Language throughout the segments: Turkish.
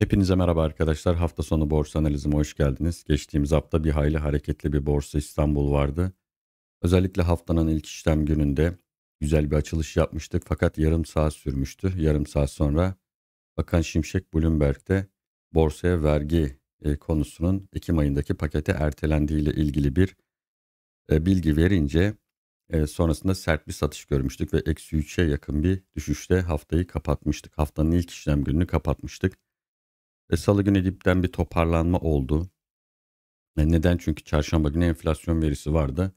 Hepinize merhaba arkadaşlar. Hafta sonu borsa analizime hoş geldiniz. Geçtiğimiz hafta bir hayli hareketli bir borsa İstanbul vardı. Özellikle haftanın ilk işlem gününde güzel bir açılış yapmıştık fakat yarım saat sürmüştü. Yarım saat sonra Bakan Şimşek Bloomberg'de borsaya vergi e, konusunun Ekim ayındaki pakete ertelendiği ile ilgili bir e, bilgi verince e, sonrasında sert bir satış görmüştük ve eksi 3'e yakın bir düşüşte haftayı kapatmıştık. Haftanın ilk işlem gününü kapatmıştık. E, Salı günü dipten bir toparlanma oldu. E, neden? Çünkü çarşamba günü enflasyon verisi vardı.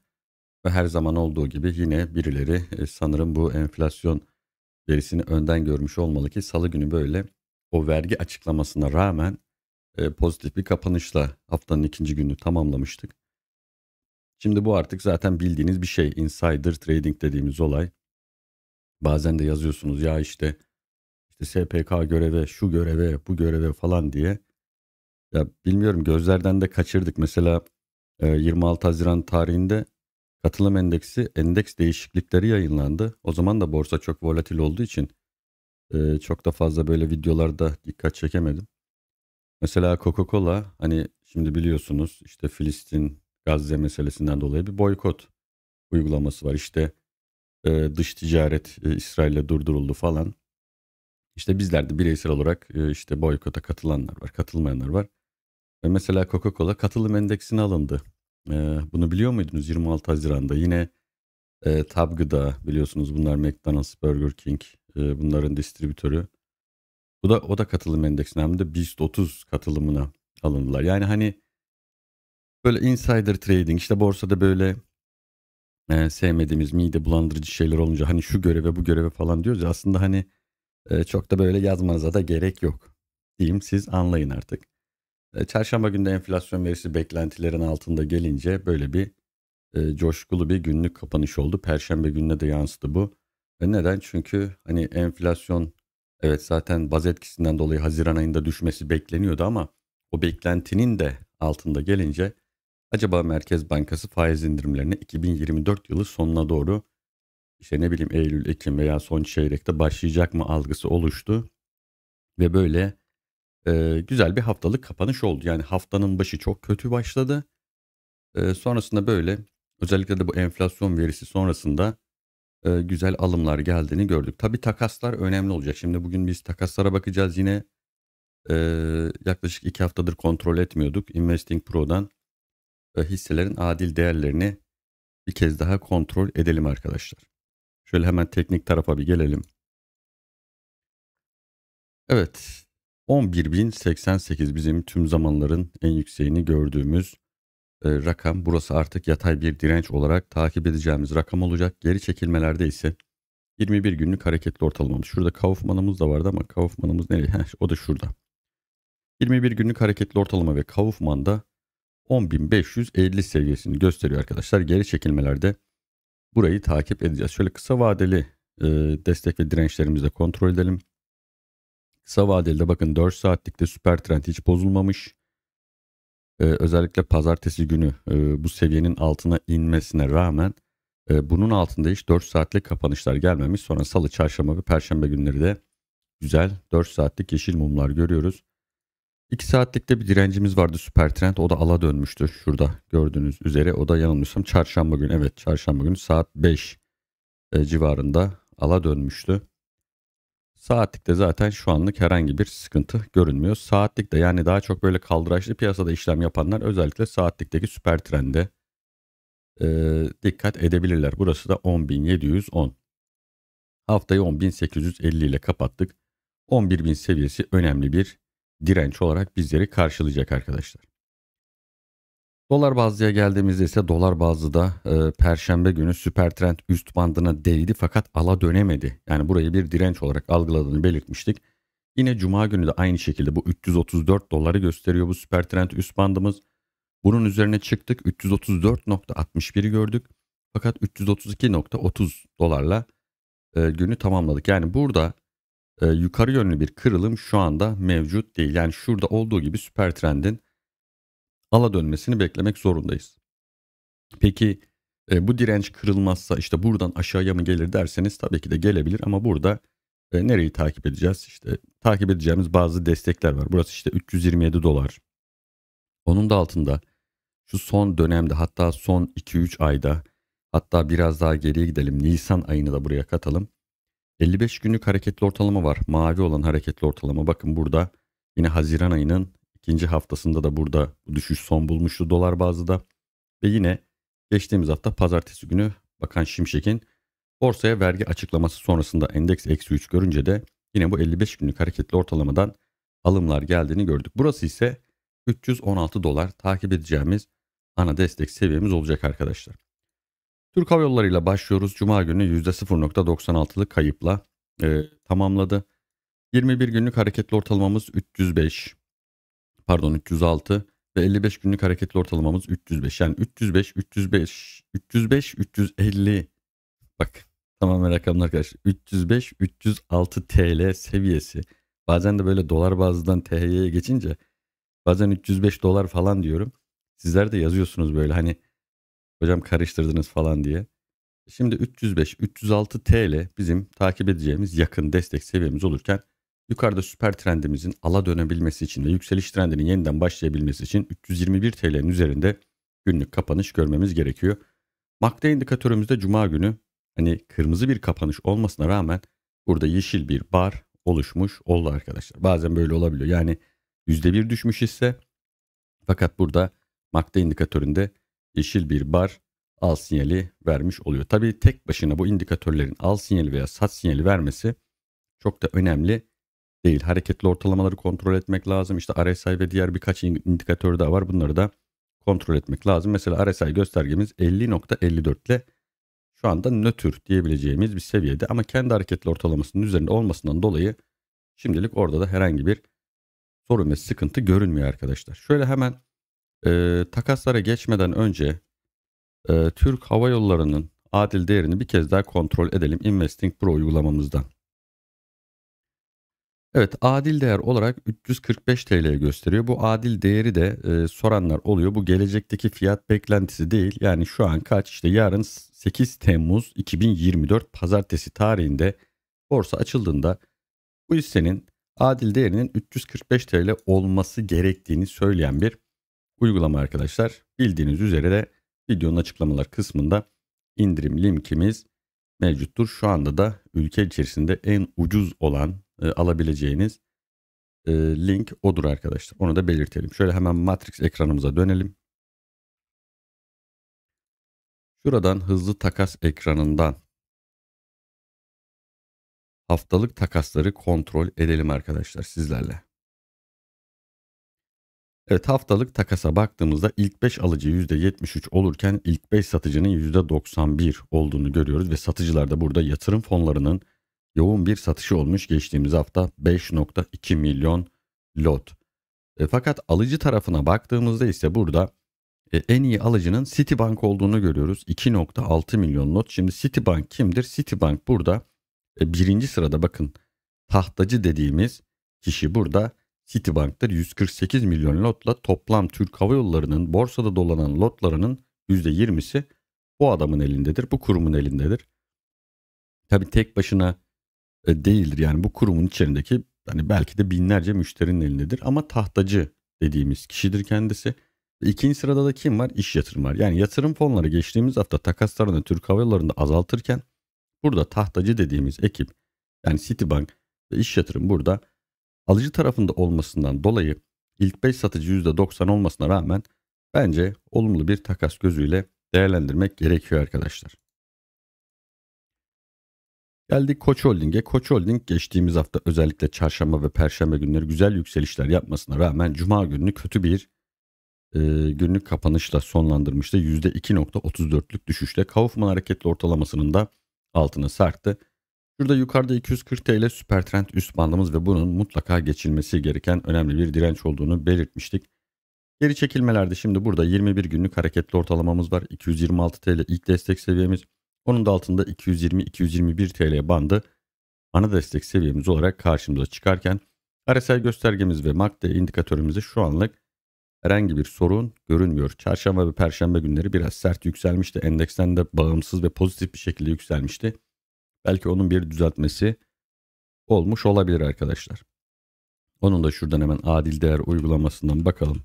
Ve her zaman olduğu gibi yine birileri e, sanırım bu enflasyon verisini önden görmüş olmalı ki salı günü böyle o vergi açıklamasına rağmen e, pozitif bir kapanışla haftanın ikinci günü tamamlamıştık. Şimdi bu artık zaten bildiğiniz bir şey. Insider trading dediğimiz olay. Bazen de yazıyorsunuz ya işte işte SPK göreve, şu göreve, bu göreve falan diye. Ya bilmiyorum gözlerden de kaçırdık. Mesela 26 e, Haziran tarihinde katılım endeksi endeks değişiklikleri yayınlandı. O zaman da borsa çok volatil olduğu için e, çok da fazla böyle videolarda dikkat çekemedim. Mesela Coca-Cola hani şimdi biliyorsunuz işte Filistin Gazze meselesinden dolayı bir boykot uygulaması var. İşte e, dış ticaret İsrail'le durduruldu falan. İşte bizler de bireysel olarak e, işte boykota katılanlar var, katılmayanlar var. E, mesela Coca-Cola katılım endeksine alındı. E, bunu biliyor muydunuz? 26 Haziran'da yine e, biliyorsunuz bunlar McDonald's, Burger King bunların distribütörü. Bu da o da katılım endeksine hem de BIST 30 katılımına alındılar. Yani hani böyle insider trading işte borsada böyle e, sevmediğimiz mide bulandırıcı şeyler olunca hani şu göreve bu göreve falan diyoruz ya aslında hani çok da böyle yazmanıza da gerek yok diyeyim siz anlayın artık. çarşamba günde enflasyon verisi beklentilerin altında gelince böyle bir e, coşkulu bir günlük kapanış oldu. Perşembe gününe de yansıdı bu. E, neden? Çünkü hani enflasyon evet zaten baz etkisinden dolayı Haziran ayında düşmesi bekleniyordu ama o beklentinin de altında gelince acaba Merkez Bankası faiz indirimlerini 2024 yılı sonuna doğru işte ne bileyim Eylül, Ekim veya son çeyrekte başlayacak mı algısı oluştu. Ve böyle e, güzel bir haftalık kapanış oldu. Yani haftanın başı çok kötü başladı. E, sonrasında böyle özellikle de bu enflasyon verisi sonrasında e, güzel alımlar geldiğini gördük. Tabi takaslar önemli olacak. Şimdi bugün biz takaslara bakacağız yine. E, yaklaşık iki haftadır kontrol etmiyorduk. Investing Pro'dan e, hisselerin adil değerlerini bir kez daha kontrol edelim arkadaşlar. Şöyle hemen teknik tarafa bir gelelim. Evet 11.088 bizim tüm zamanların en yükseğini gördüğümüz e, rakam. Burası artık yatay bir direnç olarak takip edeceğimiz rakam olacak. Geri çekilmelerde ise 21 günlük hareketli ortalamamız. Şurada Kaufman'ımız da vardı ama Kaufman'ımız nereye? Heh, o da şurada. 21 günlük hareketli ortalama ve Kaufman'da 10.550 seviyesini gösteriyor arkadaşlar. Geri çekilmelerde burayı takip edeceğiz. Şöyle kısa vadeli e, destek ve dirençlerimizi de kontrol edelim. Kısa vadeli de bakın 4 saatlikte süper trend hiç bozulmamış. E, özellikle pazartesi günü e, bu seviyenin altına inmesine rağmen e, bunun altında hiç 4 saatlik kapanışlar gelmemiş. Sonra salı, çarşamba ve perşembe günleri de güzel 4 saatlik yeşil mumlar görüyoruz. 2 saatlikte bir direncimiz vardı süper trend. O da ala dönmüştü şurada gördüğünüz üzere. O da yanılmıyorsam çarşamba günü evet çarşamba günü saat 5 e, civarında ala dönmüştü. Saatlikte zaten şu anlık herhangi bir sıkıntı görünmüyor. Saatlikte yani daha çok böyle kaldıraçlı piyasada işlem yapanlar özellikle saatlikteki süper trende e, dikkat edebilirler. Burası da 10.710. Haftayı 10.850 ile kapattık. 11.000 seviyesi önemli bir direnç olarak bizleri karşılayacak arkadaşlar. Dolar bazlıya geldiğimizde ise dolar bazlı da e, perşembe günü süper trend üst bandına değdi fakat ala dönemedi. Yani burayı bir direnç olarak algıladığını belirtmiştik. Yine cuma günü de aynı şekilde bu 334 doları gösteriyor bu süper trend üst bandımız. Bunun üzerine çıktık 334.61'i gördük. Fakat 332.30 dolarla e, günü tamamladık. Yani burada e, yukarı yönlü bir kırılım şu anda mevcut değil. Yani şurada olduğu gibi süper trendin ala dönmesini beklemek zorundayız. Peki e, bu direnç kırılmazsa işte buradan aşağıya mı gelir derseniz tabii ki de gelebilir ama burada e, nereyi takip edeceğiz? İşte takip edeceğimiz bazı destekler var. Burası işte 327 dolar. Onun da altında şu son dönemde hatta son 2-3 ayda hatta biraz daha geriye gidelim. Nisan ayını da buraya katalım. 55 günlük hareketli ortalama var. Mavi olan hareketli ortalama bakın burada yine Haziran ayının ikinci haftasında da burada düşüş son bulmuştu dolar bazında. Ve yine geçtiğimiz hafta pazartesi günü Bakan Şimşek'in borsaya vergi açıklaması sonrasında endeks eksi 3 görünce de yine bu 55 günlük hareketli ortalamadan alımlar geldiğini gördük. Burası ise 316 dolar takip edeceğimiz ana destek seviyemiz olacak arkadaşlar. Türk Hava Yolları ile başlıyoruz. Cuma günü %0.96'lık kayıpla e, tamamladı. 21 günlük hareketli ortalamamız 305. Pardon 306 ve 55 günlük hareketli ortalamamız 305. Yani 305, 305, 305, 350. Bak tamamen rakamlar arkadaşlar. 305, 306 TL seviyesi. Bazen de böyle dolar bazından TL'ye geçince bazen 305 dolar falan diyorum. Sizler de yazıyorsunuz böyle hani Hocam karıştırdınız falan diye. Şimdi 305-306 TL bizim takip edeceğimiz yakın destek seviyemiz olurken yukarıda süper trendimizin ala dönebilmesi için ve yükseliş trendinin yeniden başlayabilmesi için 321 TL'nin üzerinde günlük kapanış görmemiz gerekiyor. MACD indikatörümüzde cuma günü hani kırmızı bir kapanış olmasına rağmen burada yeşil bir bar oluşmuş oldu arkadaşlar. Bazen böyle olabiliyor. Yani %1 düşmüş ise fakat burada MACD indikatöründe yeşil bir bar al sinyali vermiş oluyor. Tabii tek başına bu indikatörlerin al sinyali veya sat sinyali vermesi çok da önemli değil. Hareketli ortalamaları kontrol etmek lazım. İşte RSI ve diğer birkaç indikatör daha var. Bunları da kontrol etmek lazım. Mesela RSI göstergemiz 50.54 ile şu anda nötr diyebileceğimiz bir seviyede ama kendi hareketli ortalamasının üzerinde olmasından dolayı şimdilik orada da herhangi bir sorun ve sıkıntı görünmüyor arkadaşlar. Şöyle hemen e, takaslara geçmeden önce e, Türk Hava Yolları'nın adil değerini bir kez daha kontrol edelim Investing Pro uygulamamızdan. Evet adil değer olarak 345 TL'ye gösteriyor. Bu adil değeri de e, soranlar oluyor. Bu gelecekteki fiyat beklentisi değil. Yani şu an kaç işte yarın 8 Temmuz 2024 pazartesi tarihinde borsa açıldığında bu hissenin adil değerinin 345 TL olması gerektiğini söyleyen bir uygulama arkadaşlar. Bildiğiniz üzere de videonun açıklamalar kısmında indirim linkimiz mevcuttur. Şu anda da ülke içerisinde en ucuz olan e, alabileceğiniz e, link odur arkadaşlar. Onu da belirtelim. Şöyle hemen Matrix ekranımıza dönelim. Şuradan hızlı takas ekranından haftalık takasları kontrol edelim arkadaşlar sizlerle. Evet haftalık takasa baktığımızda ilk 5 alıcı %73 olurken ilk 5 satıcının %91 olduğunu görüyoruz ve satıcılar da burada yatırım fonlarının yoğun bir satışı olmuş geçtiğimiz hafta 5.2 milyon lot. E, fakat alıcı tarafına baktığımızda ise burada e, en iyi alıcının Citibank olduğunu görüyoruz. 2.6 milyon lot. Şimdi Citibank kimdir? Citibank burada e, birinci sırada bakın tahtacı dediğimiz kişi burada Citibank'ta 148 milyon lotla toplam Türk Hava Yolları'nın borsada dolanan lotlarının %20'si bu adamın elindedir, bu kurumun elindedir. Tabii tek başına e, değildir yani bu kurumun içerisindeki hani belki de binlerce müşterinin elindedir ama tahtacı dediğimiz kişidir kendisi. İkinci sırada da kim var? İş yatırım var. Yani yatırım fonları geçtiğimiz hafta takaslarını Türk Hava Yolları'nda azaltırken burada tahtacı dediğimiz ekip yani Citibank ve iş yatırım burada alıcı tarafında olmasından dolayı ilk 5 satıcı %90 olmasına rağmen bence olumlu bir takas gözüyle değerlendirmek gerekiyor arkadaşlar. Geldik Koç Holding'e. Koç Holding geçtiğimiz hafta özellikle çarşamba ve perşembe günleri güzel yükselişler yapmasına rağmen cuma gününü kötü bir e, günlük kapanışla sonlandırmıştı. %2.34'lük düşüşle Kaufman hareketli ortalamasının da altını sarktı. Şurada yukarıda 240 TL süper trend üst bandımız ve bunun mutlaka geçilmesi gereken önemli bir direnç olduğunu belirtmiştik. Geri çekilmelerde şimdi burada 21 günlük hareketli ortalamamız var. 226 TL ilk destek seviyemiz. Onun da altında 220-221 TL bandı ana destek seviyemiz olarak karşımıza çıkarken RSI göstergemiz ve MACD indikatörümüzde şu anlık herhangi bir sorun görünmüyor. Çarşamba ve perşembe günleri biraz sert yükselmişti. Endeksten de bağımsız ve pozitif bir şekilde yükselmişti. Belki onun bir düzeltmesi olmuş olabilir arkadaşlar. Onun da şuradan hemen adil değer uygulamasından bakalım.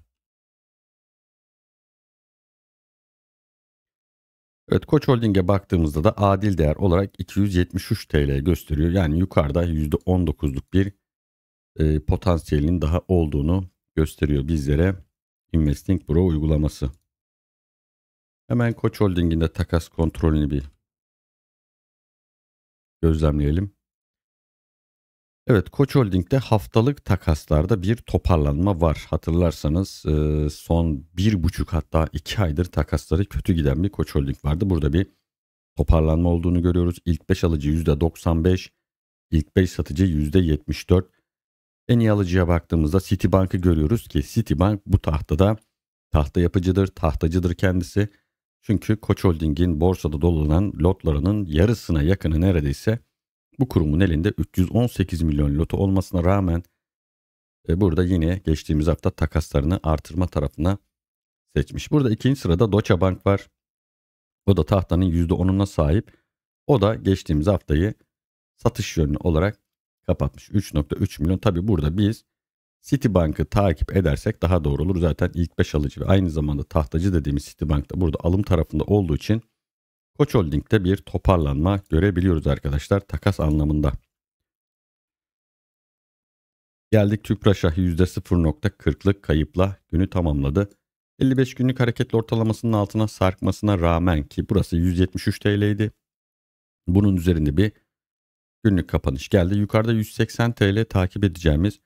Evet Koç Holding'e baktığımızda da adil değer olarak 273 TL gösteriyor. Yani yukarıda %19'luk bir e, potansiyelin daha olduğunu gösteriyor bizlere Investing Pro uygulaması. Hemen Koç Holding'in de takas kontrolünü bir gözlemleyelim. Evet Koç Holding'de haftalık takaslarda bir toparlanma var. Hatırlarsanız e, son bir buçuk hatta iki aydır takasları kötü giden bir Koç Holding vardı. Burada bir toparlanma olduğunu görüyoruz. İlk 5 alıcı %95, ilk 5 satıcı %74. En iyi alıcıya baktığımızda Citibank'ı görüyoruz ki Citibank bu tahtada tahta yapıcıdır, tahtacıdır kendisi. Çünkü Koç Holding'in borsada dolanan lotlarının yarısına yakını neredeyse bu kurumun elinde 318 milyon lotu olmasına rağmen e, burada yine geçtiğimiz hafta takaslarını artırma tarafına seçmiş. Burada ikinci sırada Deutsche Bank var. O da tahtanın %10'una sahip. O da geçtiğimiz haftayı satış yönü olarak kapatmış. 3.3 milyon. Tabi burada biz Citibank'ı takip edersek daha doğru olur. Zaten ilk 5 alıcı ve aynı zamanda tahtacı dediğimiz Citibank da burada alım tarafında olduğu için Koç Holding'de bir toparlanma görebiliyoruz arkadaşlar takas anlamında. Geldik Tüpraş'a %0.40'lık kayıpla günü tamamladı. 55 günlük hareketli ortalamasının altına sarkmasına rağmen ki burası 173 TL idi. Bunun üzerinde bir günlük kapanış geldi. Yukarıda 180 TL takip edeceğimiz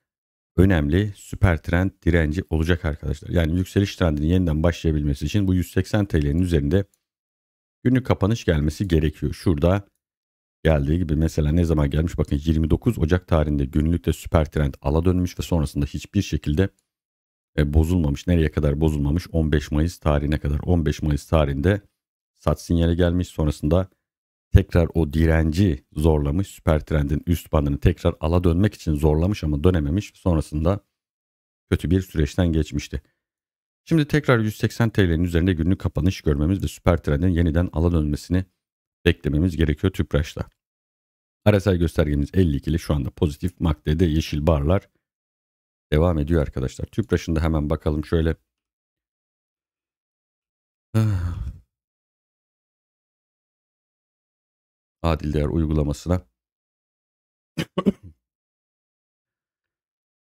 önemli süper trend direnci olacak arkadaşlar. Yani yükseliş trendinin yeniden başlayabilmesi için bu 180 TL'nin üzerinde günlük kapanış gelmesi gerekiyor. Şurada geldiği gibi mesela ne zaman gelmiş bakın 29 Ocak tarihinde günlükte süper trend ala dönmüş ve sonrasında hiçbir şekilde e, bozulmamış. Nereye kadar bozulmamış? 15 Mayıs tarihine kadar. 15 Mayıs tarihinde sat sinyali gelmiş. Sonrasında tekrar o direnci zorlamış. Süper trendin üst bandını tekrar ala dönmek için zorlamış ama dönememiş. Sonrasında kötü bir süreçten geçmişti. Şimdi tekrar 180 TL'nin üzerinde günlük kapanış görmemiz ve süper trendin yeniden ala dönmesini beklememiz gerekiyor Tüpraş'ta. RSI göstergemiz 52'li şu anda pozitif maddede yeşil barlar devam ediyor arkadaşlar. Tüpraş'ın da hemen bakalım şöyle ah. adil değer uygulamasına.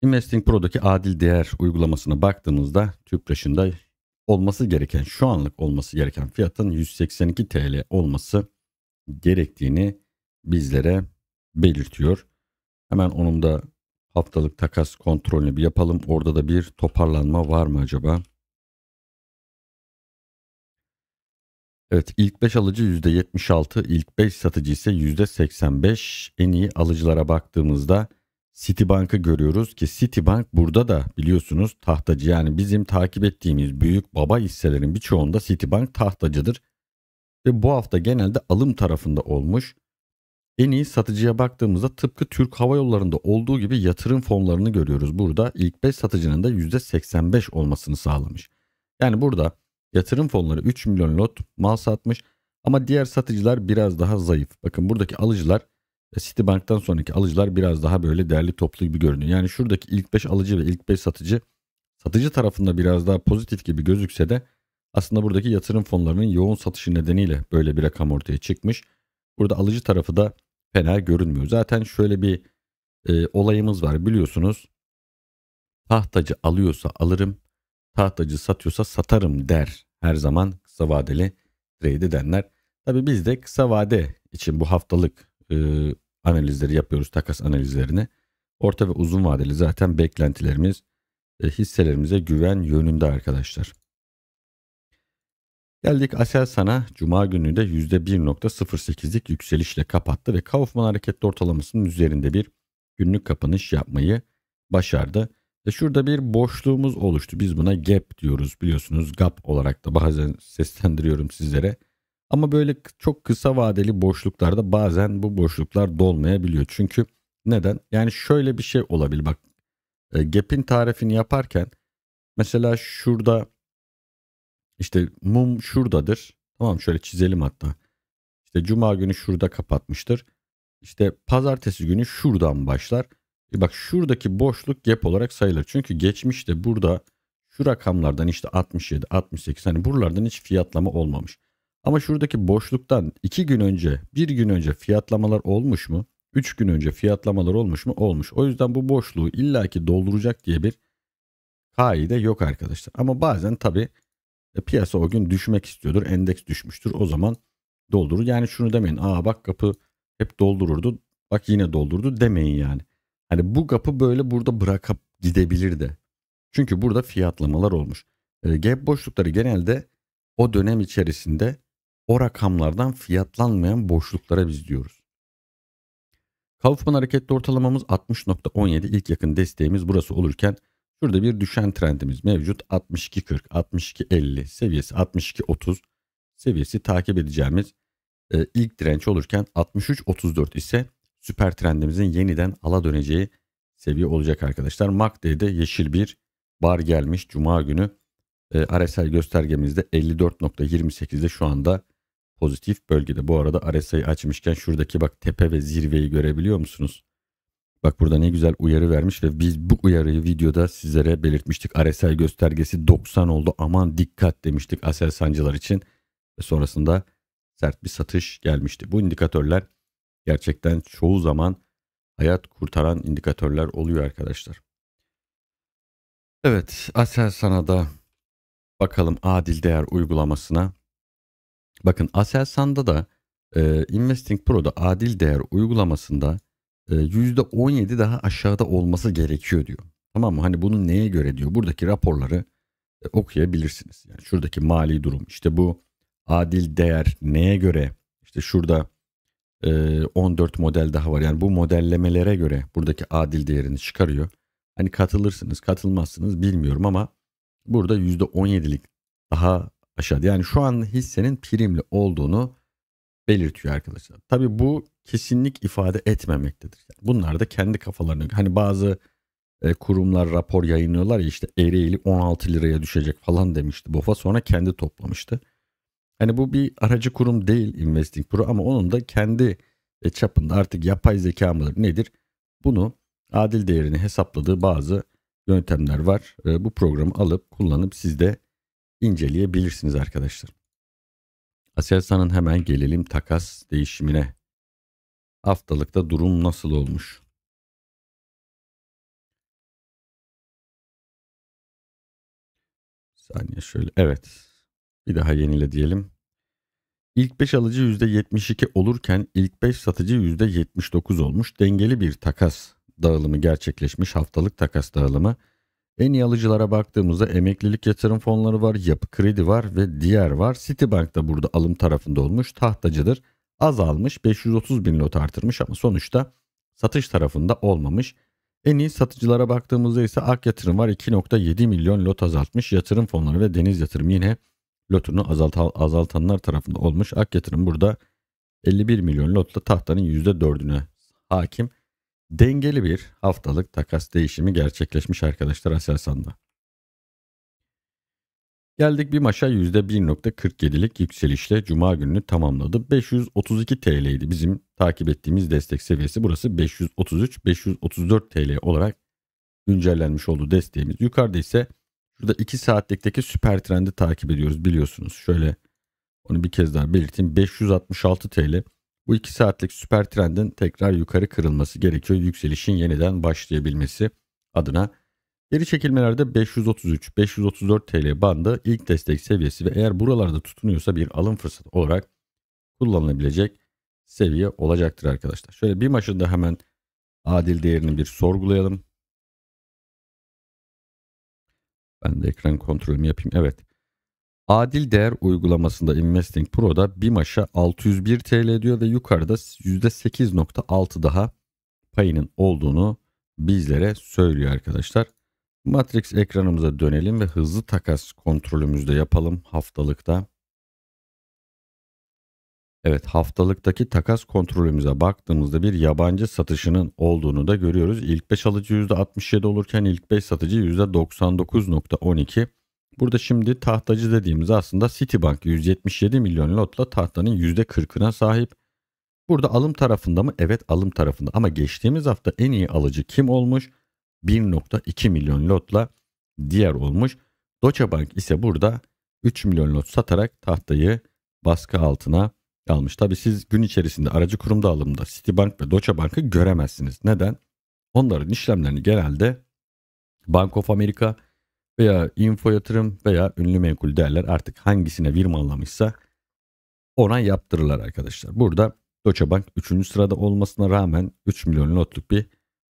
Investing Pro'daki adil değer uygulamasına baktığımızda TÜPRAŞ'ın da olması gereken şu anlık olması gereken fiyatın 182 TL olması gerektiğini bizlere belirtiyor. Hemen onun da haftalık takas kontrolünü bir yapalım. Orada da bir toparlanma var mı acaba? Evet ilk 5 alıcı %76, ilk 5 satıcı ise %85. En iyi alıcılara baktığımızda Citibank'ı görüyoruz ki Citibank burada da biliyorsunuz tahtacı yani bizim takip ettiğimiz büyük baba hisselerin birçoğunda Citibank tahtacıdır. Ve bu hafta genelde alım tarafında olmuş. En iyi satıcıya baktığımızda tıpkı Türk Hava Yolları'nda olduğu gibi yatırım fonlarını görüyoruz. Burada ilk 5 satıcının da %85 olmasını sağlamış. Yani burada Yatırım fonları 3 milyon lot mal satmış ama diğer satıcılar biraz daha zayıf. Bakın buradaki alıcılar e, Citibank'tan sonraki alıcılar biraz daha böyle değerli toplu gibi görünüyor. Yani şuradaki ilk 5 alıcı ve ilk 5 satıcı satıcı tarafında biraz daha pozitif gibi gözükse de aslında buradaki yatırım fonlarının yoğun satışı nedeniyle böyle bir rakam ortaya çıkmış. Burada alıcı tarafı da fena görünmüyor. Zaten şöyle bir e, olayımız var biliyorsunuz. Tahtacı alıyorsa alırım, tahtacı satıyorsa satarım der. Her zaman kısa vadeli trade edenler. Tabi biz de kısa vade için bu haftalık e, analizleri yapıyoruz takas analizlerini. Orta ve uzun vadeli zaten beklentilerimiz e, hisselerimize güven yönünde arkadaşlar. Geldik Aselsan'a cuma günü de %1.08'lik yükselişle kapattı ve Kaufman hareketli ortalamasının üzerinde bir günlük kapanış yapmayı başardı. İşte şurada bir boşluğumuz oluştu. Biz buna gap diyoruz biliyorsunuz. Gap olarak da bazen seslendiriyorum sizlere. Ama böyle çok kısa vadeli boşluklarda bazen bu boşluklar dolmayabiliyor. Çünkü neden? Yani şöyle bir şey olabilir. Bak e, gap'in tarifini yaparken mesela şurada işte mum şuradadır. Tamam şöyle çizelim hatta. İşte cuma günü şurada kapatmıştır. İşte pazartesi günü şuradan başlar. E bak şuradaki boşluk gap olarak sayılır. Çünkü geçmişte burada şu rakamlardan işte 67, 68 hani buralardan hiç fiyatlama olmamış. Ama şuradaki boşluktan 2 gün önce, 1 gün önce fiyatlamalar olmuş mu? 3 gün önce fiyatlamalar olmuş mu? Olmuş. O yüzden bu boşluğu illaki dolduracak diye bir kaide yok arkadaşlar. Ama bazen tabi e, piyasa o gün düşmek istiyordur. Endeks düşmüştür. O zaman doldurur. Yani şunu demeyin. Aa bak kapı hep doldururdu. Bak yine doldurdu demeyin yani. Hani bu kapı böyle burada bırakıp gidebilirdi. Çünkü burada fiyatlamalar olmuş. E, ee, gap boşlukları genelde o dönem içerisinde o rakamlardan fiyatlanmayan boşluklara biz diyoruz. Kaufman hareketli ortalamamız 60.17 ilk yakın desteğimiz burası olurken şurada bir düşen trendimiz mevcut 62.40, 62.50 seviyesi 62.30 seviyesi takip edeceğimiz e, ilk direnç olurken 63.34 ise süper trendimizin yeniden ala döneceği seviye olacak arkadaşlar. MACD'de yeşil bir bar gelmiş. Cuma günü e, RSI göstergemizde 54.28'de şu anda pozitif bölgede. Bu arada RSI'yi açmışken şuradaki bak tepe ve zirveyi görebiliyor musunuz? Bak burada ne güzel uyarı vermiş ve biz bu uyarıyı videoda sizlere belirtmiştik. RSI göstergesi 90 oldu aman dikkat demiştik aselsancılar için. Ve sonrasında sert bir satış gelmişti. Bu indikatörler gerçekten çoğu zaman hayat kurtaran indikatörler oluyor arkadaşlar. Evet, Aselsan'a bakalım adil değer uygulamasına. Bakın Aselsan'da da e, Investing Pro'da adil değer uygulamasında e, %17 daha aşağıda olması gerekiyor diyor. Tamam mı? Hani bunu neye göre diyor. Buradaki raporları e, okuyabilirsiniz. Yani şuradaki mali durum işte bu adil değer neye göre İşte şurada 14 e, model daha var. Yani bu modellemelere göre buradaki adil değerini çıkarıyor. Hani katılırsınız katılmazsınız bilmiyorum ama burada %17'lik daha aşağıda. Yani şu an hissenin primli olduğunu belirtiyor arkadaşlar. Tabii bu kesinlik ifade etmemektedir. Yani bunlar da kendi kafalarını hani bazı e, kurumlar rapor yayınlıyorlar ya işte Ereğli 16 liraya düşecek falan demişti BOFA sonra kendi toplamıştı. Hani bu bir aracı kurum değil Investing Pro ama onun da kendi e, çapında artık yapay zeka mıdır nedir? Bunu adil değerini hesapladığı bazı yöntemler var. E, bu programı alıp kullanıp siz de inceleyebilirsiniz arkadaşlar. Aselsan'ın hemen gelelim takas değişimine. Haftalıkta durum nasıl olmuş? saniye şöyle. Evet. Bir daha yenile diyelim. İlk 5 alıcı %72 olurken ilk 5 satıcı %79 olmuş. Dengeli bir takas dağılımı gerçekleşmiş. Haftalık takas dağılımı. En iyi alıcılara baktığımızda emeklilik yatırım fonları var, yapı kredi var ve diğer var. Citibank da burada alım tarafında olmuş. Tahtacıdır azalmış 530 bin lot artırmış ama sonuçta satış tarafında olmamış. En iyi satıcılara baktığımızda ise Ak Yatırım var 2.7 milyon lot azaltmış. Yatırım fonları ve deniz yatırım yine lotunu azaltanlar tarafında olmuş. Ak yatırım burada 51 milyon lotla tahtanın %4'üne hakim. Dengeli bir haftalık takas değişimi gerçekleşmiş arkadaşlar Aselsan'da. Geldik bir maşa %1.47'lik yükselişle cuma gününü tamamladı. 532 TL idi bizim takip ettiğimiz destek seviyesi. Burası 533-534 TL olarak güncellenmiş oldu desteğimiz. Yukarıda ise Şurada 2 saatlikteki süper trendi takip ediyoruz biliyorsunuz. Şöyle onu bir kez daha belirteyim. 566 TL. Bu 2 saatlik süper trendin tekrar yukarı kırılması gerekiyor. Yükselişin yeniden başlayabilmesi adına. Geri çekilmelerde 533-534 TL bandı ilk destek seviyesi ve eğer buralarda tutunuyorsa bir alım fırsatı olarak kullanılabilecek seviye olacaktır arkadaşlar. Şöyle bir maçında hemen adil değerini bir sorgulayalım. Ben de ekran kontrolümü yapayım. Evet. Adil değer uygulamasında Investing Pro'da BİMAŞ'a 601 TL diyor ve yukarıda %8.6 daha payının olduğunu bizlere söylüyor arkadaşlar. Matrix ekranımıza dönelim ve hızlı takas kontrolümüzde yapalım haftalıkta. Evet haftalıktaki takas kontrolümüze baktığımızda bir yabancı satışının olduğunu da görüyoruz. İlk 5 alıcı %67 olurken ilk 5 satıcı %99.12. Burada şimdi tahtacı dediğimiz aslında Citibank 177 milyon lotla tahtanın %40'ına sahip. Burada alım tarafında mı? Evet alım tarafında ama geçtiğimiz hafta en iyi alıcı kim olmuş? 1.2 milyon lotla diğer olmuş. Deutsche Bank ise burada 3 milyon lot satarak tahtayı baskı altına almış. Tabii siz gün içerisinde aracı kurumda alımda Citibank ve Deutsche Bank'ı göremezsiniz. Neden? Onların işlemlerini genelde Bank of America veya Info Yatırım veya Ünlü Menkul değerler artık hangisine virmanlamışsa ona yaptırırlar arkadaşlar. Burada Deutsche Bank 3. sırada olmasına rağmen 3 milyon notluk bir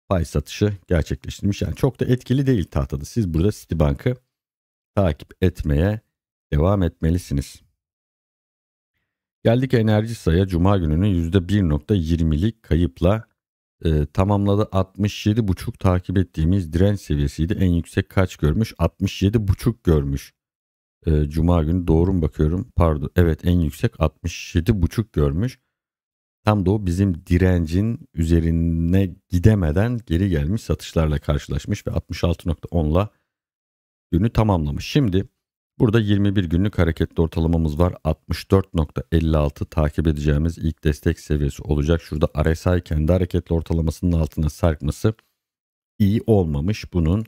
pay satışı gerçekleştirmiş. Yani çok da etkili değil tahtada. Siz burada Citibank'ı takip etmeye devam etmelisiniz. Geldik enerji Enerjisa'ya Cuma gününü %1.20'lik kayıpla e, tamamladı. 67.5 takip ettiğimiz direnç seviyesiydi. En yüksek kaç görmüş? 67.5 görmüş. E, Cuma günü doğru mu bakıyorum? Pardon. Evet en yüksek 67.5 görmüş. Tam da o bizim direncin üzerine gidemeden geri gelmiş satışlarla karşılaşmış ve 66.10'la günü tamamlamış. Şimdi Burada 21 günlük hareketli ortalamamız var. 64.56 takip edeceğimiz ilk destek seviyesi olacak. Şurada RSI kendi hareketli ortalamasının altına sarkması iyi olmamış. Bunun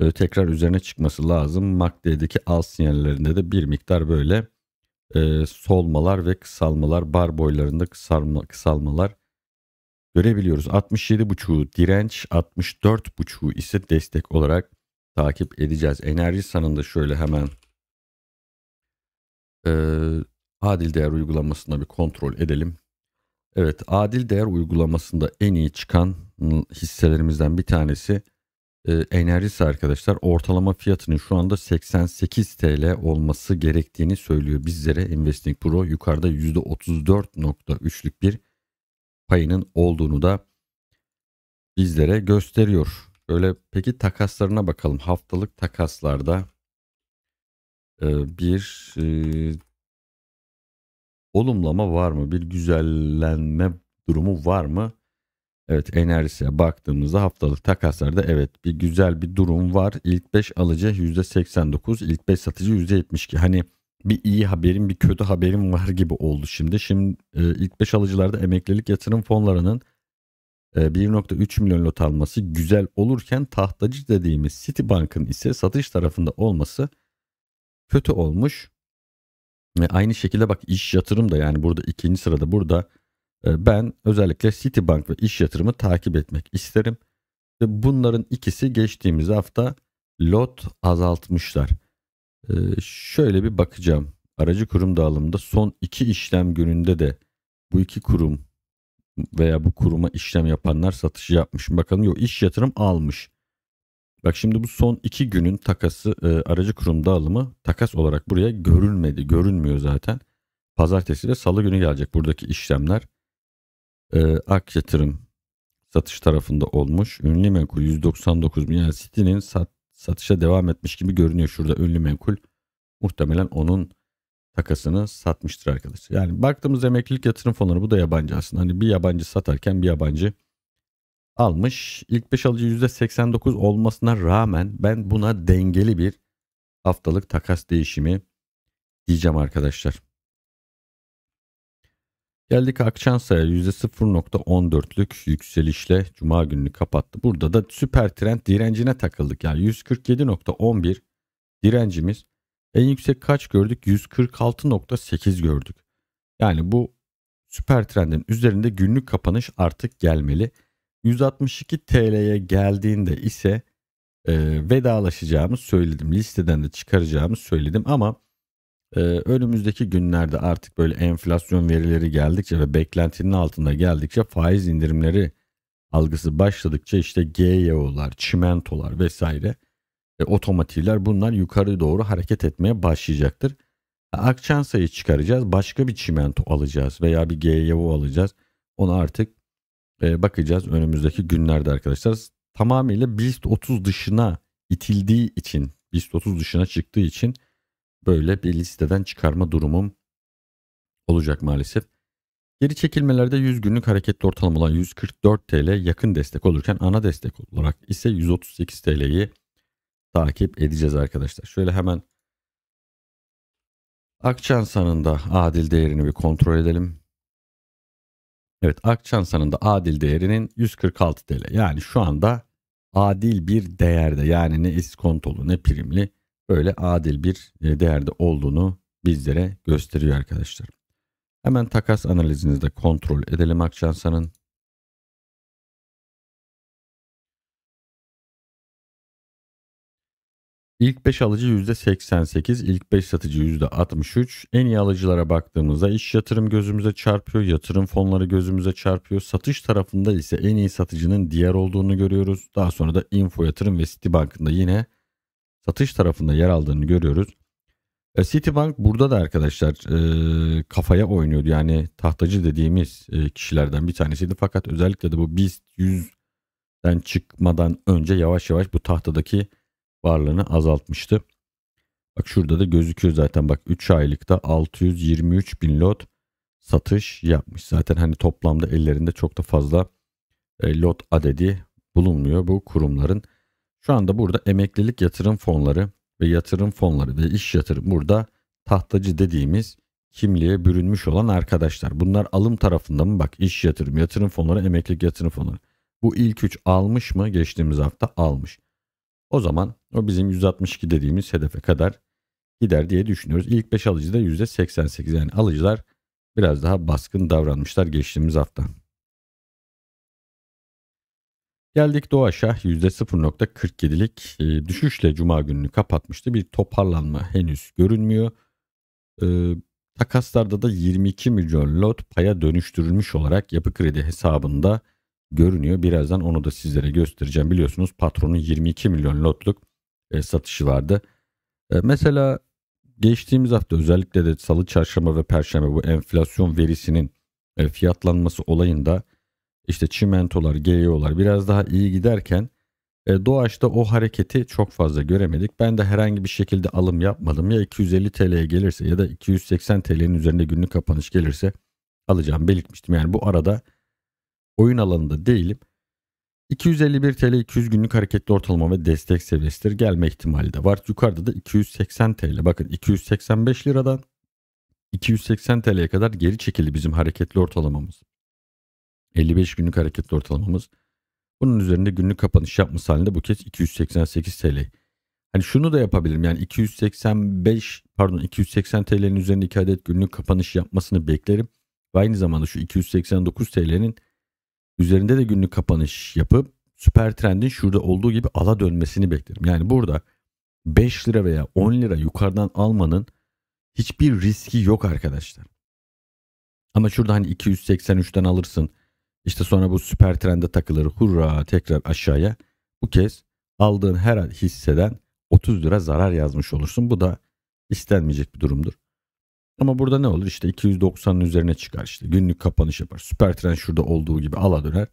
e, tekrar üzerine çıkması lazım. MACD'deki al sinyallerinde de bir miktar böyle e, solmalar ve kısalmalar, bar boylarında kısalma, kısalmalar görebiliyoruz. 67.5'u direnç, 64.5'u ise destek olarak takip edeceğiz. Enerji sanında şöyle hemen e, adil değer uygulamasına bir kontrol edelim. Evet adil değer uygulamasında en iyi çıkan hisselerimizden bir tanesi e, enerjisi arkadaşlar. Ortalama fiyatının şu anda 88 TL olması gerektiğini söylüyor bizlere Investing Pro. Yukarıda %34.3'lük bir payının olduğunu da bizlere gösteriyor öyle peki takaslarına bakalım. Haftalık takaslarda e, bir e, olumlama var mı? Bir güzellenme durumu var mı? Evet enerjisiye baktığımızda haftalık takaslarda evet bir güzel bir durum var. İlk 5 alıcı %89, ilk 5 satıcı %72. Hani bir iyi haberim bir kötü haberim var gibi oldu şimdi. Şimdi e, ilk 5 alıcılarda emeklilik yatırım fonlarının 1.3 ee, milyon lot alması güzel olurken tahtacı dediğimiz Citibank'ın ise satış tarafında olması kötü olmuş. E aynı şekilde bak iş yatırım da yani burada ikinci sırada burada e ben özellikle Citibank ve iş yatırımı takip etmek isterim. Ve bunların ikisi geçtiğimiz hafta lot azaltmışlar. E şöyle bir bakacağım. Aracı kurum dağılımında son iki işlem gününde de bu iki kurum veya bu kuruma işlem yapanlar satışı yapmış mı? Bakalım yok iş yatırım almış. Bak şimdi bu son iki günün takası e, aracı kurumda alımı takas olarak buraya görülmedi. Görünmüyor zaten. Pazartesi ve salı günü gelecek buradaki işlemler. E, ak yatırım satış tarafında olmuş. Ünlü menkul 199 bin yani City'nin sat, satışa devam etmiş gibi görünüyor şurada ünlü menkul. Muhtemelen onun takasını satmıştır arkadaşlar. Yani baktığımız emeklilik yatırım fonları bu da yabancı aslında. Hani bir yabancı satarken bir yabancı almış. İlk 5 alıcı %89 olmasına rağmen ben buna dengeli bir haftalık takas değişimi diyeceğim arkadaşlar. Geldik Akçansa'ya %0.14'lük yükselişle cuma gününü kapattı. Burada da süper trend direncine takıldık. Yani 147.11 direncimiz en yüksek kaç gördük? 146.8 gördük. Yani bu süper trendin üzerinde günlük kapanış artık gelmeli. 162 TL'ye geldiğinde ise e, vedalaşacağımı söyledim. Listeden de çıkaracağımı söyledim ama e, önümüzdeki günlerde artık böyle enflasyon verileri geldikçe ve beklentinin altında geldikçe faiz indirimleri algısı başladıkça işte GYO'lar, çimentolar vesaire e, otomotivler bunlar yukarı doğru hareket etmeye başlayacaktır. Akçansa'yı çıkaracağız. Başka bir çimento alacağız veya bir GYO alacağız. Onu artık e, bakacağız önümüzdeki günlerde arkadaşlar. Tamamıyla BIST 30 dışına itildiği için, BIST 30 dışına çıktığı için böyle bir listeden çıkarma durumum olacak maalesef. Geri çekilmelerde 100 günlük hareketli ortalama olan 144 TL yakın destek olurken ana destek olarak ise 138 TL'yi takip edeceğiz arkadaşlar. Şöyle hemen Akçansa'nın da adil değerini bir kontrol edelim. Evet Akçansa'nın da adil değerinin 146 TL. Yani şu anda adil bir değerde yani ne iskontolu ne primli böyle adil bir e, değerde olduğunu bizlere gösteriyor arkadaşlar. Hemen takas analizinizde kontrol edelim Akçansa'nın. İlk 5 alıcı %88, ilk 5 satıcı %63. En iyi alıcılara baktığımızda iş yatırım gözümüze çarpıyor, yatırım fonları gözümüze çarpıyor. Satış tarafında ise en iyi satıcının diğer olduğunu görüyoruz. Daha sonra da Info Yatırım ve Citibank'ın da yine satış tarafında yer aldığını görüyoruz. E, Citibank burada da arkadaşlar e, kafaya oynuyordu. Yani tahtacı dediğimiz e, kişilerden bir tanesiydi. Fakat özellikle de bu BIST 100'den çıkmadan önce yavaş yavaş bu tahtadaki varlığını azaltmıştı. Bak şurada da gözüküyor zaten bak 3 aylıkta 623 bin lot satış yapmış. Zaten hani toplamda ellerinde çok da fazla e, lot adedi bulunmuyor bu kurumların. Şu anda burada emeklilik yatırım fonları ve yatırım fonları ve iş yatırım burada tahtacı dediğimiz kimliğe bürünmüş olan arkadaşlar. Bunlar alım tarafında mı? Bak iş yatırım, yatırım fonları, emeklilik yatırım fonları. Bu ilk üç almış mı? Geçtiğimiz hafta almış. O zaman o bizim 162 dediğimiz hedefe kadar gider diye düşünüyoruz. İlk 5 alıcıda %88 yani alıcılar biraz daha baskın davranmışlar geçtiğimiz hafta. Geldik Doğaş'a %0.47'lik e, düşüşle cuma gününü kapatmıştı. Bir toparlanma henüz görünmüyor. E, takaslarda da 22 milyon lot paya dönüştürülmüş olarak yapı kredi hesabında görünüyor. Birazdan onu da sizlere göstereceğim. Biliyorsunuz patronun 22 milyon lotluk e, satışı vardı. E, mesela geçtiğimiz hafta özellikle de salı, çarşamba ve perşembe bu enflasyon verisinin e, fiyatlanması olayında işte çimentolar, GYO'lar biraz daha iyi giderken e, Doğaç'ta o hareketi çok fazla göremedik. Ben de herhangi bir şekilde alım yapmadım. Ya 250 TL'ye gelirse ya da 280 TL'nin üzerinde günlük kapanış gelirse alacağım belirtmiştim. Yani bu arada oyun alanında değilim. 251 TL 200 günlük hareketli ortalama ve destek seviyesidir. Gelme ihtimali de var. Yukarıda da 280 TL. Bakın 285 liradan 280 TL'ye kadar geri çekildi bizim hareketli ortalamamız. 55 günlük hareketli ortalamamız. Bunun üzerinde günlük kapanış yapması halinde bu kez 288 TL. Hani şunu da yapabilirim yani 285 pardon 280 TL'nin üzerinde 2 adet günlük kapanış yapmasını beklerim. Ve aynı zamanda şu 289 TL'nin Üzerinde de günlük kapanış yapıp süper trendin şurada olduğu gibi ala dönmesini beklerim. Yani burada 5 lira veya 10 lira yukarıdan almanın hiçbir riski yok arkadaşlar. Ama şurada hani 283'ten alırsın. İşte sonra bu süper trende takılır. Hurra tekrar aşağıya. Bu kez aldığın her hisseden 30 lira zarar yazmış olursun. Bu da istenmeyecek bir durumdur. Ama burada ne olur? işte 290'ın üzerine çıkar işte. Günlük kapanış yapar. Süper tren şurada olduğu gibi ala döner.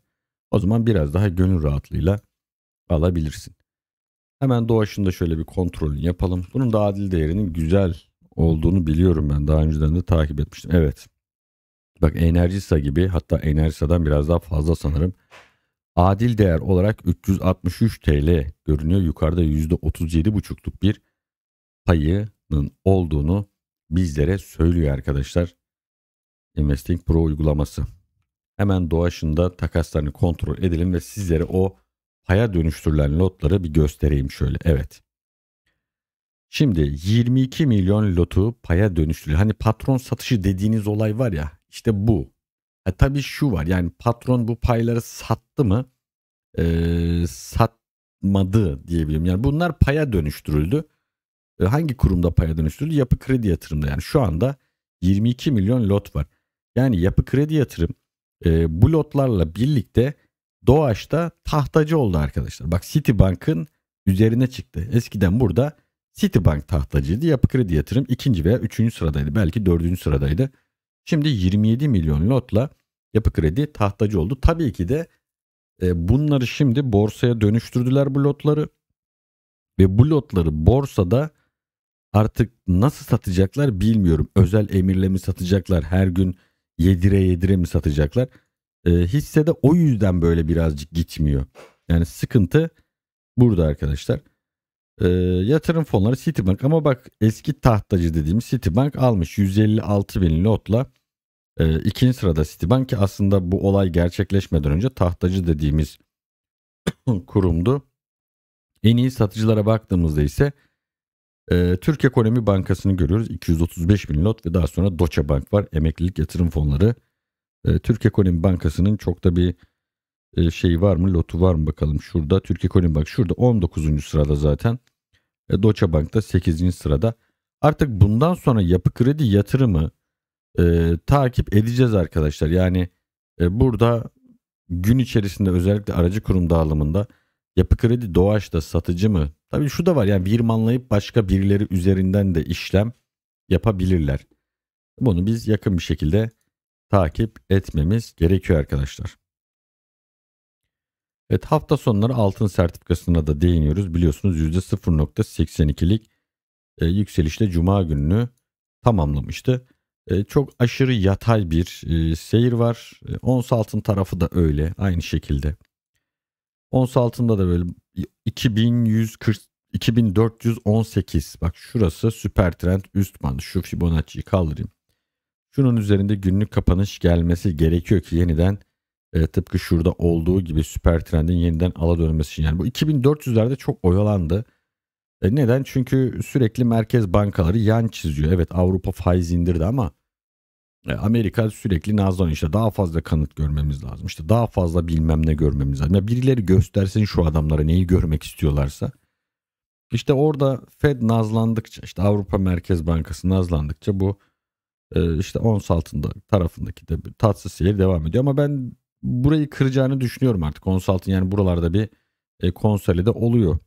O zaman biraz daha gönül rahatlığıyla alabilirsin. Hemen doğaçında şöyle bir kontrolünü yapalım. Bunun da adil değerinin güzel olduğunu biliyorum ben. Daha önceden de takip etmiştim. Evet. Bak Enerjisa gibi hatta Enerjisa'dan biraz daha fazla sanırım. Adil değer olarak 363 TL görünüyor. Yukarıda %37,5'luk bir payının olduğunu bizlere söylüyor arkadaşlar. Investing Pro uygulaması. Hemen doğaçında takaslarını kontrol edelim ve sizlere o paya dönüştürülen lotları bir göstereyim şöyle. Evet. Şimdi 22 milyon lotu paya dönüştürüyor. Hani patron satışı dediğiniz olay var ya işte bu. E tabii şu var yani patron bu payları sattı mı e, satmadı diyebilirim. Yani bunlar paya dönüştürüldü. E, hangi kurumda paya dönüştürüldü? Yapı kredi yatırımda yani şu anda 22 milyon lot var. Yani yapı kredi yatırım e, bu lotlarla birlikte Doğaç'ta tahtacı oldu arkadaşlar. Bak Citibank'ın üzerine çıktı. Eskiden burada Citibank tahtacıydı. Yapı kredi yatırım ikinci veya üçüncü sıradaydı. Belki dördüncü sıradaydı. Şimdi 27 milyon lotla yapı kredi tahtacı oldu. Tabii ki de e, bunları şimdi borsaya dönüştürdüler bu lotları. Ve bu lotları borsada artık nasıl satacaklar bilmiyorum. Özel emirle mi satacaklar? Her gün yedire yedire mi satacaklar? E, hisse de o yüzden böyle birazcık gitmiyor. Yani sıkıntı burada arkadaşlar. E, yatırım fonları Citibank ama bak eski tahtacı dediğimiz Citibank almış 156 bin lotla e, ikinci sırada Citibank ki aslında bu olay gerçekleşmeden önce tahtacı dediğimiz kurumdu. En iyi satıcılara baktığımızda ise e, Türk Ekonomi Bankası'nı görüyoruz. 235 bin lot ve daha sonra Doçe Bank var. Emeklilik yatırım fonları. E, Türk Ekonomi Bankası'nın çok da bir şey var mı? Lotu var mı bakalım. Şurada Türk Ekonomi Bank şurada 19. sırada zaten. E, Bank da 8. sırada. Artık bundan sonra yapı kredi yatırımı e, takip edeceğiz arkadaşlar. Yani e, burada gün içerisinde özellikle aracı kurum dağılımında yapı kredi doğaçta satıcı mı Tabii şu da var yani virmanlayıp başka birileri üzerinden de işlem yapabilirler. Bunu biz yakın bir şekilde takip etmemiz gerekiyor arkadaşlar. Evet hafta sonları altın sertifikasına da değiniyoruz. Biliyorsunuz %0.82'lik e, yükselişle cuma gününü tamamlamıştı. E, çok aşırı yatay bir e, seyir var. E, ons altın tarafı da öyle aynı şekilde. Ons altında da böyle 2140 2418 bak şurası süper trend üst bandı şu Fibonacci'yi kaldırayım. Şunun üzerinde günlük kapanış gelmesi gerekiyor ki yeniden e, tıpkı şurada olduğu gibi süper trendin yeniden ala dönmesi için. Yani bu 2400'lerde çok oyalandı. E, neden? Çünkü sürekli merkez bankaları yan çiziyor. Evet Avrupa faiz indirdi ama e, Amerika sürekli nazdan işte daha fazla kanıt görmemiz lazım. İşte daha fazla bilmem ne görmemiz lazım. Ya birileri göstersin şu adamlara neyi görmek istiyorlarsa. İşte orada Fed nazlandıkça işte Avrupa Merkez Bankası nazlandıkça bu e, işte ons altında tarafındaki de tatsız seyir devam ediyor. Ama ben burayı kıracağını düşünüyorum artık. Ons altın yani buralarda bir e, konsolide oluyor.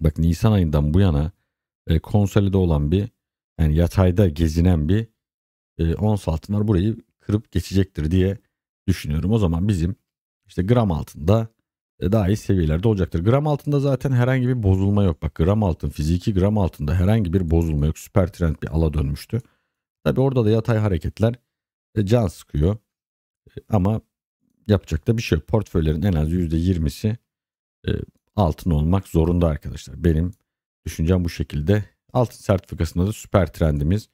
Bak Nisan ayından bu yana konsolide olan bir yani yatayda gezinen bir e, ons altınlar burayı kırıp geçecektir diye düşünüyorum. O zaman bizim işte gram altında e, daha iyi seviyelerde olacaktır. Gram altında zaten herhangi bir bozulma yok. Bak gram altın fiziki gram altında herhangi bir bozulma yok. Süper trend bir ala dönmüştü. Tabi orada da yatay hareketler e, can sıkıyor. E, ama yapacak da bir şey yok. Portföylerin en az %20'si e, altın olmak zorunda arkadaşlar. Benim düşüncem bu şekilde. Altın sertifikasında da süper trendimiz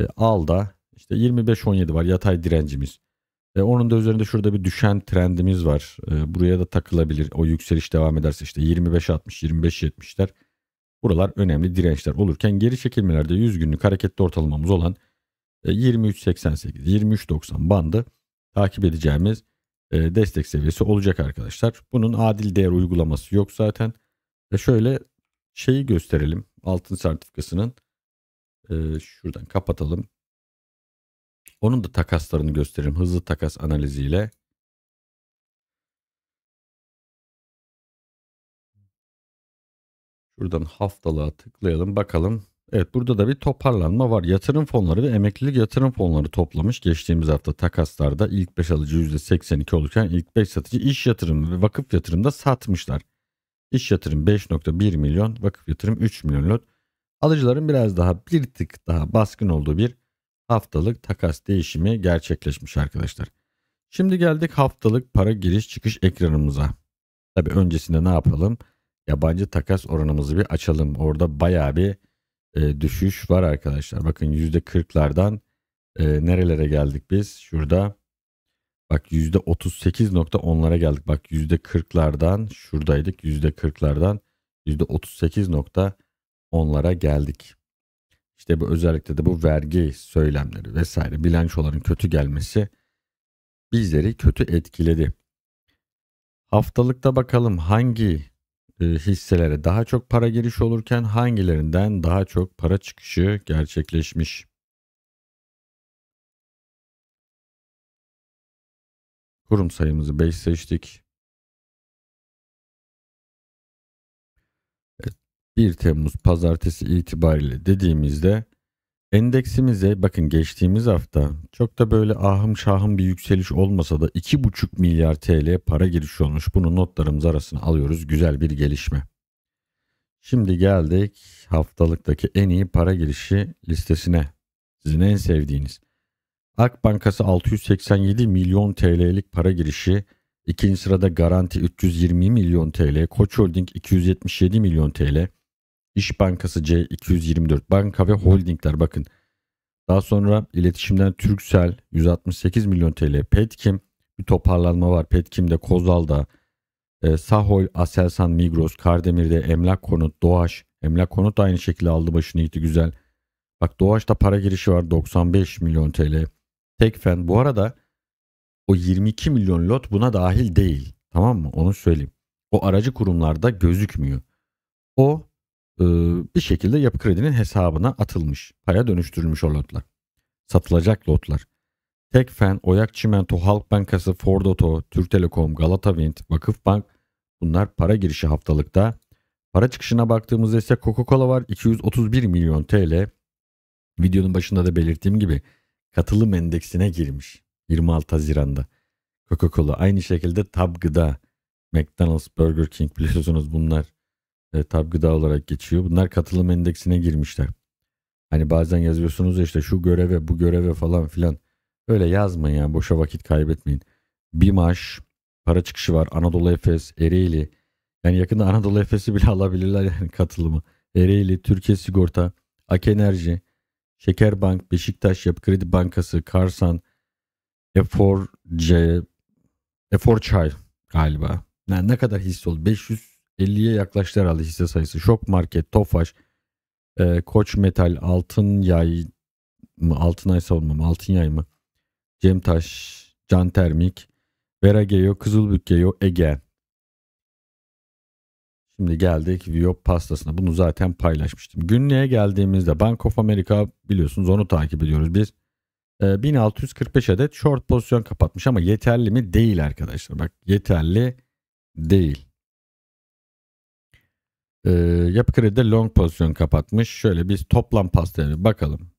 e, ALDA işte 25-17 var yatay direncimiz. E, onun da üzerinde şurada bir düşen trendimiz var. E, buraya da takılabilir. O yükseliş devam ederse işte 25-60-25-70'ler. Buralar önemli dirençler olurken geri çekilmelerde 100 günlük hareketli ortalamamız olan 23.88-23.90 e, bandı takip edeceğimiz e, destek seviyesi olacak arkadaşlar. Bunun adil değer uygulaması yok zaten. Ve şöyle şeyi gösterelim. Altın sertifikasının e, şuradan kapatalım. Onun da takaslarını gösteririm hızlı takas analiziyle. Şuradan haftalığa tıklayalım bakalım. Evet burada da bir toparlanma var. Yatırım fonları ve emeklilik yatırım fonları toplamış. Geçtiğimiz hafta takaslarda ilk 5 alıcı %82 olurken ilk 5 satıcı iş yatırımı ve vakıf yatırımda satmışlar. İş yatırım 5.1 milyon, vakıf yatırım 3 milyon lot. Alıcıların biraz daha bir tık daha baskın olduğu bir haftalık takas değişimi gerçekleşmiş arkadaşlar. Şimdi geldik haftalık para giriş çıkış ekranımıza. Tabi öncesinde ne yapalım? Yabancı takas oranımızı bir açalım. Orada baya bir e, düşüş var arkadaşlar. Bakın %40'lardan e, nerelere geldik biz? Şurada bak %38.10'lara geldik. Bak %40'lardan şuradaydık. %40'lardan %38.10'lara geldik. İşte bu özellikle de bu vergi söylemleri vesaire bilançoların kötü gelmesi bizleri kötü etkiledi. Haftalıkta bakalım hangi e, hisselere daha çok para giriş olurken hangilerinden daha çok para çıkışı gerçekleşmiş. Kurum sayımızı 5 seçtik. 1 Temmuz pazartesi itibariyle dediğimizde endeksimize bakın geçtiğimiz hafta çok da böyle ahım şahım bir yükseliş olmasa da 2,5 milyar TL para girişi olmuş. Bunu notlarımız arasına alıyoruz. Güzel bir gelişme. Şimdi geldik haftalıktaki en iyi para girişi listesine. Sizin en sevdiğiniz. Ak Bankası 687 milyon TL'lik para girişi. İkinci sırada Garanti 320 milyon TL. Koç Holding 277 milyon TL. İş Bankası C224 banka ve holdingler bakın. Daha sonra iletişimden Türksel 168 milyon TL, Petkim bir toparlanma var. Petkim'de, Kozal'da, e, Sahol, Aselsan, Migros, Kardemir'de, Emlak Konut, Doğaş. Emlak Konut aynı şekilde aldı başını gitti güzel. Bak Doğaş'ta para girişi var 95 milyon TL. Tekfen bu arada o 22 milyon lot buna dahil değil. Tamam mı? Onu söyleyeyim. O aracı kurumlarda gözükmüyor. O ee, bir şekilde yapı kredinin hesabına atılmış. Paraya dönüştürülmüş o lotlar. Satılacak lotlar. Tekfen, Oyak Çimento, Halk Bankası, Ford Oto, Türk Telekom, Galata Galatavind, Bank bunlar para girişi haftalıkta. Para çıkışına baktığımızda ise Coca-Cola var 231 milyon TL. Videonun başında da belirttiğim gibi katılım endeksine girmiş 26 Haziran'da. Coca-Cola aynı şekilde Tab Gıda, McDonald's, Burger King biliyorsunuz bunlar e, tab gıda olarak geçiyor. Bunlar katılım endeksine girmişler. Hani bazen yazıyorsunuz ya işte şu göreve bu göreve falan filan. Öyle yazmayın yani boşa vakit kaybetmeyin. Bir BİMAŞ, para çıkışı var. Anadolu Efes, Ereğli. Yani yakında Anadolu Efes'i bile alabilirler yani katılımı. Ereğli, Türkiye Sigorta, Ak Enerji, Şekerbank, Beşiktaş Yapı Kredi Bankası, Karsan, Efor C, Efor Çay galiba. Yani ne kadar hisse oldu? 500 50'ye yaklaştı herhalde hisse sayısı. Şok Market, Tofaş, e, Koç Metal, Altın Yay mı? Altınay savunma mı? Altın Yay mı? Cemtaş, Can Termik, Vera Geyo, Kızılbük Geyo, Ege. Şimdi geldik Viyop pastasına. Bunu zaten paylaşmıştım. Günlüğe geldiğimizde Bank of America biliyorsunuz onu takip ediyoruz biz. 1645 e, adet short pozisyon kapatmış ama yeterli mi? Değil arkadaşlar. Bak yeterli değil. E, yapı kredide long pozisyon kapatmış. Şöyle biz toplam pastaya bakalım.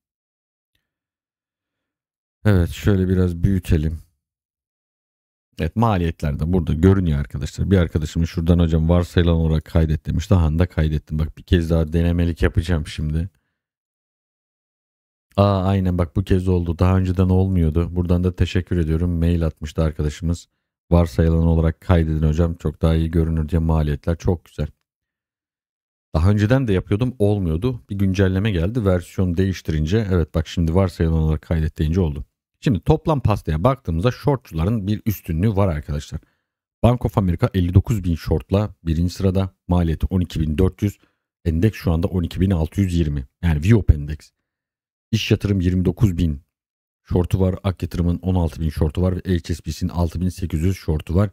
Evet şöyle biraz büyütelim. Evet maliyetler de burada görünüyor arkadaşlar. Bir arkadaşım şuradan hocam varsayılan olarak kaydet demiş. Daha da kaydettim. Bak bir kez daha denemelik yapacağım şimdi. Aa aynen bak bu kez oldu. Daha önceden olmuyordu. Buradan da teşekkür ediyorum. Mail atmıştı arkadaşımız. Varsayılan olarak kaydedin hocam. Çok daha iyi görünür diye maliyetler çok güzel. Daha önceden de yapıyordum olmuyordu. Bir güncelleme geldi versiyonu değiştirince evet bak şimdi varsayılan olarak kaydet oldu. Şimdi toplam pastaya baktığımızda shortçuların bir üstünlüğü var arkadaşlar. Bank of America 59 bin shortla birinci sırada maliyeti 12.400 endeks şu anda 12.620 yani VIOP endeks. İş yatırım 29 bin şortu var. Ak yatırımın 16 bin şortu var ve HSBC'nin 6800 şortu var.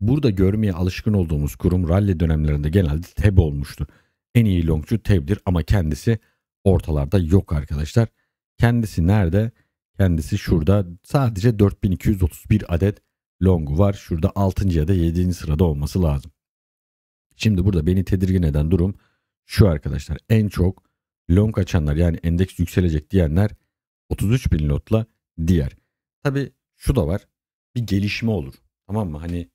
Burada görmeye alışkın olduğumuz kurum rally dönemlerinde genelde TEB olmuştu en iyi longçu Tebdir ama kendisi ortalarda yok arkadaşlar. Kendisi nerede? Kendisi şurada. Sadece 4231 adet longu var. Şurada 6. ya da 7. sırada olması lazım. Şimdi burada beni tedirgin eden durum şu arkadaşlar. En çok long açanlar yani endeks yükselecek diyenler 33 bin lotla diğer. Tabi şu da var. Bir gelişme olur. Tamam mı? Hani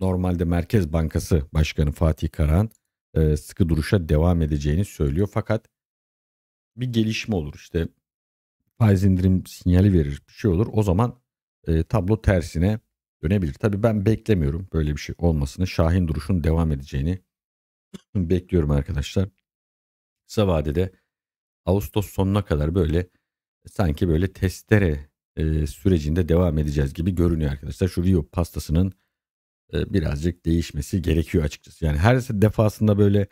normalde Merkez Bankası Başkanı Fatih Karahan e, sıkı duruşa devam edeceğini söylüyor. Fakat bir gelişme olur işte faiz indirim sinyali verir bir şey olur. O zaman e, tablo tersine dönebilir. Tabii ben beklemiyorum böyle bir şey olmasını. Şahin duruşun devam edeceğini bekliyorum arkadaşlar. Kısa vadede Ağustos sonuna kadar böyle e, sanki böyle testere e, sürecinde devam edeceğiz gibi görünüyor arkadaşlar. Şu Rio pastasının e, birazcık değişmesi gerekiyor açıkçası. Yani her defasında böyle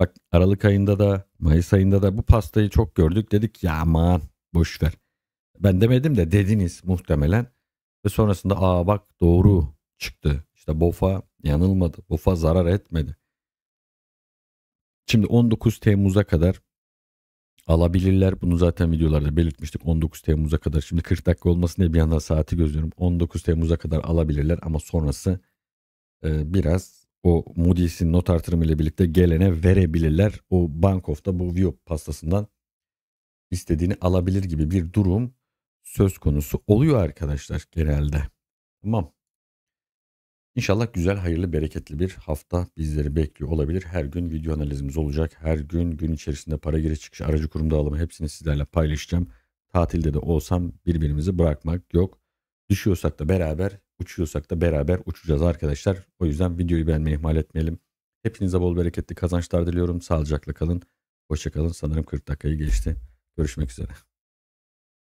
bak Aralık ayında da Mayıs ayında da bu pastayı çok gördük dedik ya aman boş ver. Ben demedim de dediniz muhtemelen. Ve sonrasında aa bak doğru çıktı. İşte Bofa yanılmadı. Bofa zarar etmedi. Şimdi 19 Temmuz'a kadar alabilirler. Bunu zaten videolarda belirtmiştik 19 Temmuz'a kadar. Şimdi 40 dakika olmasın diye bir yandan saati gözlüyorum. 19 Temmuz'a kadar alabilirler ama sonrası e, biraz o Moody's'in not artırımı ile birlikte gelene verebilirler. O Bankoff'ta bu view pastasından istediğini alabilir gibi bir durum söz konusu oluyor arkadaşlar genelde. Tamam. İnşallah güzel, hayırlı, bereketli bir hafta bizleri bekliyor olabilir. Her gün video analizimiz olacak. Her gün gün içerisinde para giriş çıkış, aracı kurumda alımı hepsini sizlerle paylaşacağım. Tatilde de olsam birbirimizi bırakmak yok. Düşüyorsak da beraber uçuyorsak da beraber uçacağız arkadaşlar. O yüzden videoyu beğenmeyi ihmal etmeyelim. Hepinize bol bereketli kazançlar diliyorum. Sağlıcakla kalın. Hoşçakalın. Sanırım 40 dakikayı geçti. Görüşmek üzere.